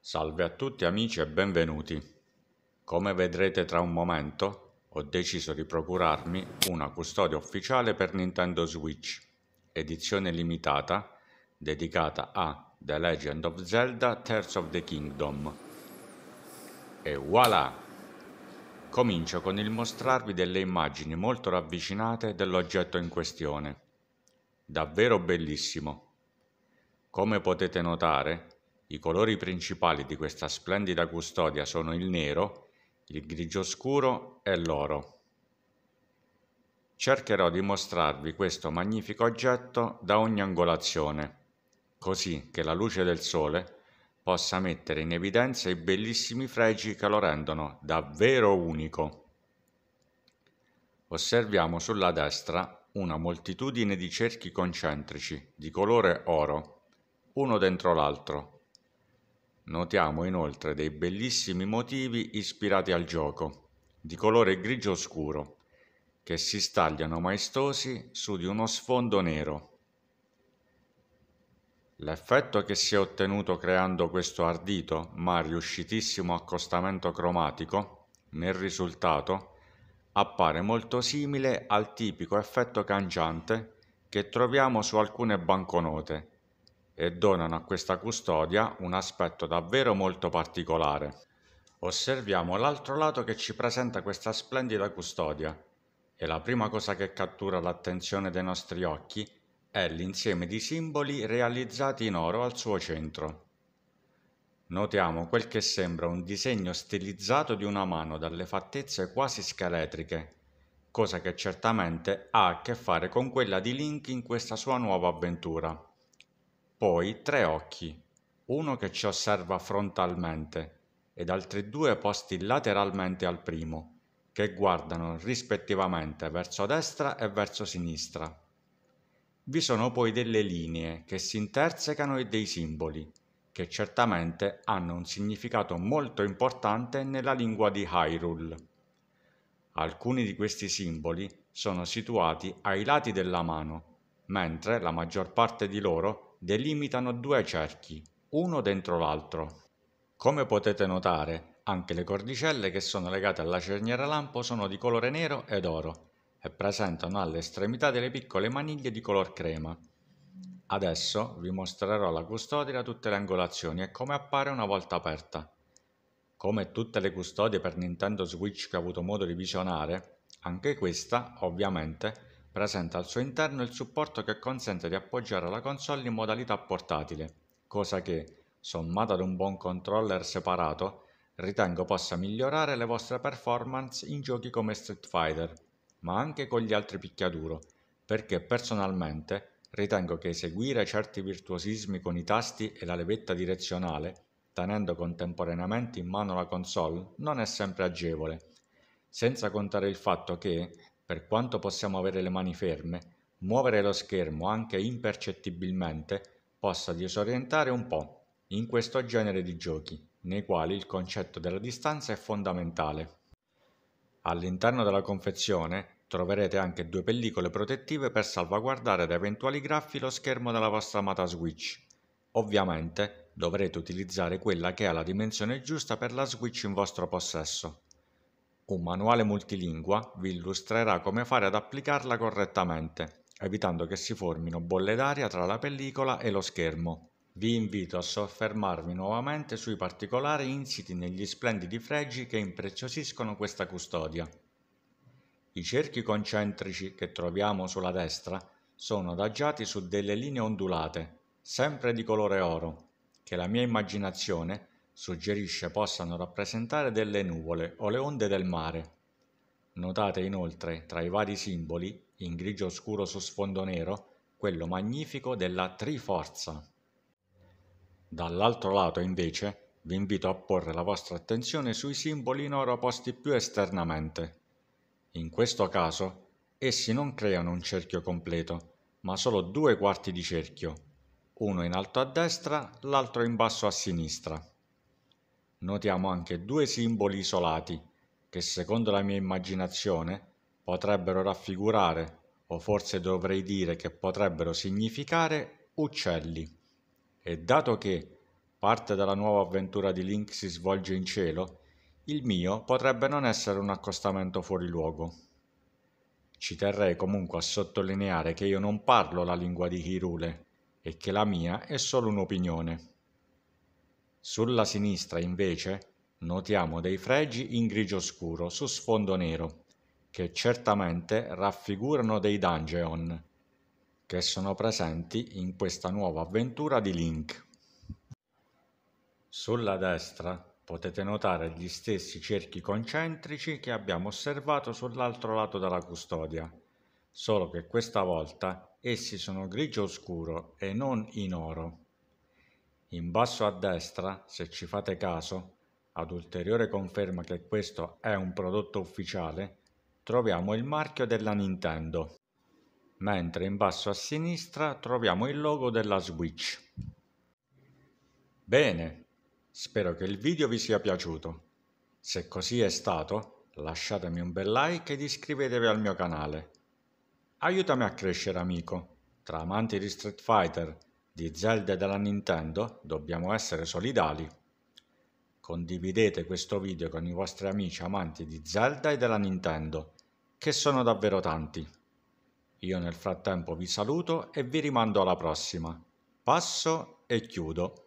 Salve a tutti amici e benvenuti. Come vedrete tra un momento, ho deciso di procurarmi una custodia ufficiale per Nintendo Switch, edizione limitata, dedicata a The Legend of Zelda Tears of the Kingdom. E voilà! Comincio con il mostrarvi delle immagini molto ravvicinate dell'oggetto in questione. Davvero bellissimo! Come potete notare, i colori principali di questa splendida custodia sono il nero, il grigio scuro e l'oro. Cercherò di mostrarvi questo magnifico oggetto da ogni angolazione, così che la luce del sole possa mettere in evidenza i bellissimi fregi che lo rendono davvero unico. Osserviamo sulla destra una moltitudine di cerchi concentrici di colore oro, uno dentro l'altro, Notiamo inoltre dei bellissimi motivi ispirati al gioco, di colore grigio scuro, che si stagliano maestosi su di uno sfondo nero. L'effetto che si è ottenuto creando questo ardito ma riuscitissimo accostamento cromatico, nel risultato, appare molto simile al tipico effetto cangiante che troviamo su alcune banconote e donano a questa custodia un aspetto davvero molto particolare. Osserviamo l'altro lato che ci presenta questa splendida custodia e la prima cosa che cattura l'attenzione dei nostri occhi è l'insieme di simboli realizzati in oro al suo centro. Notiamo quel che sembra un disegno stilizzato di una mano dalle fattezze quasi scheletriche, cosa che certamente ha a che fare con quella di Link in questa sua nuova avventura poi tre occhi, uno che ci osserva frontalmente ed altri due posti lateralmente al primo, che guardano rispettivamente verso destra e verso sinistra. Vi sono poi delle linee che si intersecano e dei simboli, che certamente hanno un significato molto importante nella lingua di Hyrule. Alcuni di questi simboli sono situati ai lati della mano mentre la maggior parte di loro delimitano due cerchi, uno dentro l'altro. Come potete notare, anche le cordicelle che sono legate alla cerniera lampo sono di colore nero ed oro e presentano alle estremità delle piccole maniglie di color crema. Adesso vi mostrerò alla custodia tutte le angolazioni e come appare una volta aperta. Come tutte le custodie per Nintendo Switch che ho avuto modo di visionare, anche questa, ovviamente, Presenta al suo interno il supporto che consente di appoggiare la console in modalità portatile, cosa che, sommata ad un buon controller separato, ritengo possa migliorare le vostre performance in giochi come Street Fighter, ma anche con gli altri picchiaduro, perché personalmente ritengo che eseguire certi virtuosismi con i tasti e la levetta direzionale, tenendo contemporaneamente in mano la console, non è sempre agevole, senza contare il fatto che, per quanto possiamo avere le mani ferme, muovere lo schermo anche impercettibilmente possa disorientare un po' in questo genere di giochi, nei quali il concetto della distanza è fondamentale. All'interno della confezione troverete anche due pellicole protettive per salvaguardare da eventuali graffi lo schermo della vostra amata Switch. Ovviamente dovrete utilizzare quella che ha la dimensione giusta per la Switch in vostro possesso. Un manuale multilingua vi illustrerà come fare ad applicarla correttamente, evitando che si formino bolle d'aria tra la pellicola e lo schermo. Vi invito a soffermarvi nuovamente sui particolari insiti negli splendidi fregi che impreziosiscono questa custodia. I cerchi concentrici che troviamo sulla destra sono adagiati su delle linee ondulate, sempre di colore oro, che la mia immaginazione suggerisce possano rappresentare delle nuvole o le onde del mare. Notate inoltre tra i vari simboli, in grigio scuro su sfondo nero, quello magnifico della Triforza. Dall'altro lato, invece, vi invito a porre la vostra attenzione sui simboli in oro posti più esternamente. In questo caso, essi non creano un cerchio completo, ma solo due quarti di cerchio, uno in alto a destra, l'altro in basso a sinistra notiamo anche due simboli isolati che secondo la mia immaginazione potrebbero raffigurare, o forse dovrei dire che potrebbero significare, uccelli. E dato che parte della nuova avventura di Link si svolge in cielo, il mio potrebbe non essere un accostamento fuori luogo. Ci terrei comunque a sottolineare che io non parlo la lingua di Hirule e che la mia è solo un'opinione. Sulla sinistra invece notiamo dei fregi in grigio scuro su sfondo nero, che certamente raffigurano dei dungeon, che sono presenti in questa nuova avventura di Link. Sulla destra potete notare gli stessi cerchi concentrici che abbiamo osservato sull'altro lato della custodia, solo che questa volta essi sono grigio scuro e non in oro. In basso a destra, se ci fate caso, ad ulteriore conferma che questo è un prodotto ufficiale, troviamo il marchio della Nintendo, mentre in basso a sinistra troviamo il logo della Switch. Bene, spero che il video vi sia piaciuto. Se così è stato, lasciatemi un bel like ed iscrivetevi al mio canale. Aiutami a crescere amico, tra amanti di Street Fighter di Zelda della Nintendo, dobbiamo essere solidali. Condividete questo video con i vostri amici amanti di Zelda e della Nintendo, che sono davvero tanti. Io nel frattempo vi saluto e vi rimando alla prossima. Passo e chiudo.